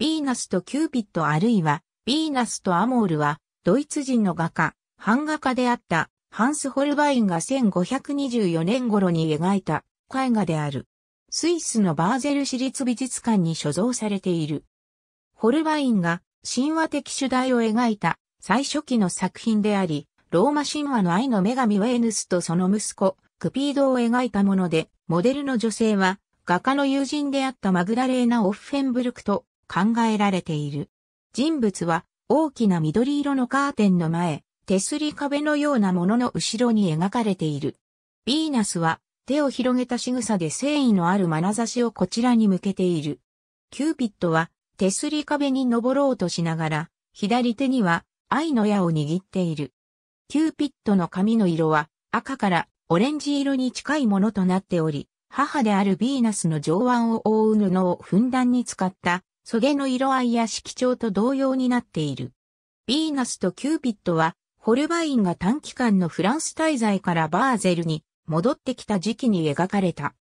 ヴィーナスとキューピッドあるいは、ヴィーナスとアモールは、ドイツ人の画家、版画家であった、ハンス・ホルバインが1524年頃に描いた絵画である。スイスのバーゼル市立美術館に所蔵されている。ホルバインが神話的主題を描いた最初期の作品であり、ローマ神話の愛の女神ウェーヌスとその息子、クピードを描いたもので、モデルの女性は、画家の友人であったマグダレーナ・オッフェンブルクと考えられている。人物は大きな緑色のカーテンの前、手すり壁のようなものの後ろに描かれている。ヴィーナスは手を広げた仕草で誠意のある眼差しをこちらに向けている。キューピッドは手すり壁に登ろうとしながら、左手には愛の矢を握っている。キューピッドの髪の色は赤からオレンジ色に近いものとなっており、母であるヴィーナスの上腕を覆う布をふんだんに使ったゲの色合いや色調と同様になっている。ヴィーナスとキューピッドは、ホルバインが短期間のフランス滞在からバーゼルに戻ってきた時期に描かれた。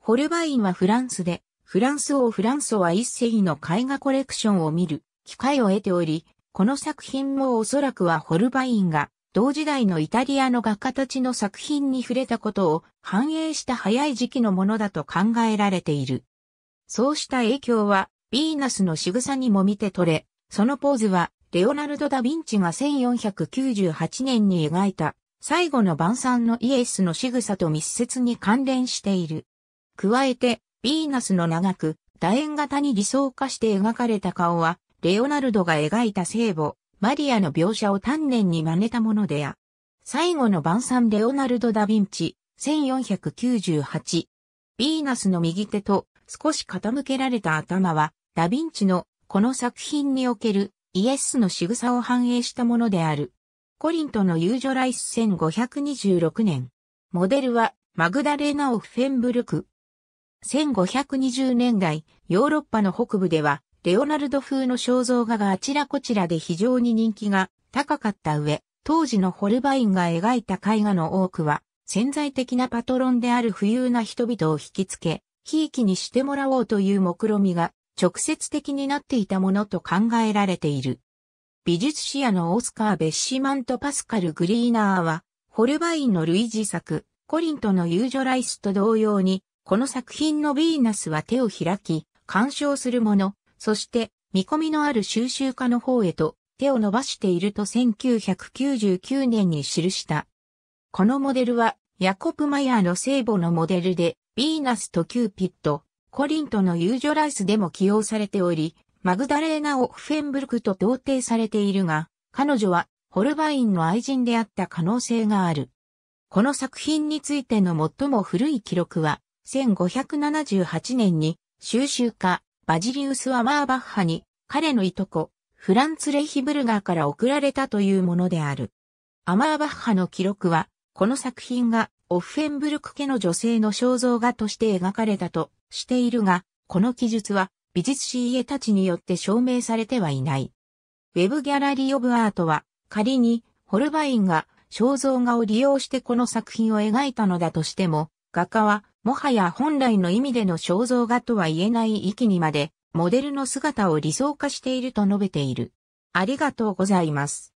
ホルバインはフランスで、フランス王フランソワ一世の絵画コレクションを見る機会を得ており、この作品もおそらくはホルバインが同時代のイタリアの画家たちの作品に触れたことを反映した早い時期のものだと考えられている。そうした影響はヴィーナスの仕草にも見て取れ、そのポーズは、レオナルド・ダ・ヴィンチが1498年に描いた、最後の晩餐のイエスの仕草と密接に関連している。加えて、ヴィーナスの長く、楕円型に理想化して描かれた顔は、レオナルドが描いた聖母、マリアの描写を丹念に真似たものであ。最後の晩餐レオナルド・ダ・ヴィンチ、1498。ヴィーナスの右手と少し傾けられた頭はダヴィンチのこの作品におけるイエスの仕草を反映したものである。コリントのユージョライス1526年。モデルはマグダレーナ・オフェンブルク。1520年代、ヨーロッパの北部では、レオナルド風の肖像画があちらこちらで非常に人気が高かった上、当時のホルバインが描いた絵画の多くは、潜在的なパトロンである富裕な人々を引きつけ、ひいきにしてもらおうという目論みが直接的になっていたものと考えられている。美術史屋のオスカー・ベッシマンとパスカル・グリーナーは、ホルバインの類似作、コリントの遊女ライスと同様に、この作品のヴィーナスは手を開き、鑑賞するもの、そして見込みのある収集家の方へと手を伸ばしていると1999年に記した。このモデルはヤコプ・マヤーの聖母のモデルで、ヴィーナスとキューピッド、コリントのユージョライスでも起用されており、マグダレーナ・オフェンブルクと同定されているが、彼女はホルバインの愛人であった可能性がある。この作品についての最も古い記録は、1578年に収集家バジリウス・アマーバッハに彼のいとこ、フランツ・レヒブルガーから送られたというものである。アマーバッハの記録は、この作品がオフェンブルク家の女性の肖像画として描かれたとしているが、この記述は美術史家たちによって証明されてはいない。ウェブギャラリー・オブ・アートは仮にホルバインが肖像画を利用してこの作品を描いたのだとしても、画家はもはや本来の意味での肖像画とは言えない域にまでモデルの姿を理想化していると述べている。ありがとうございます。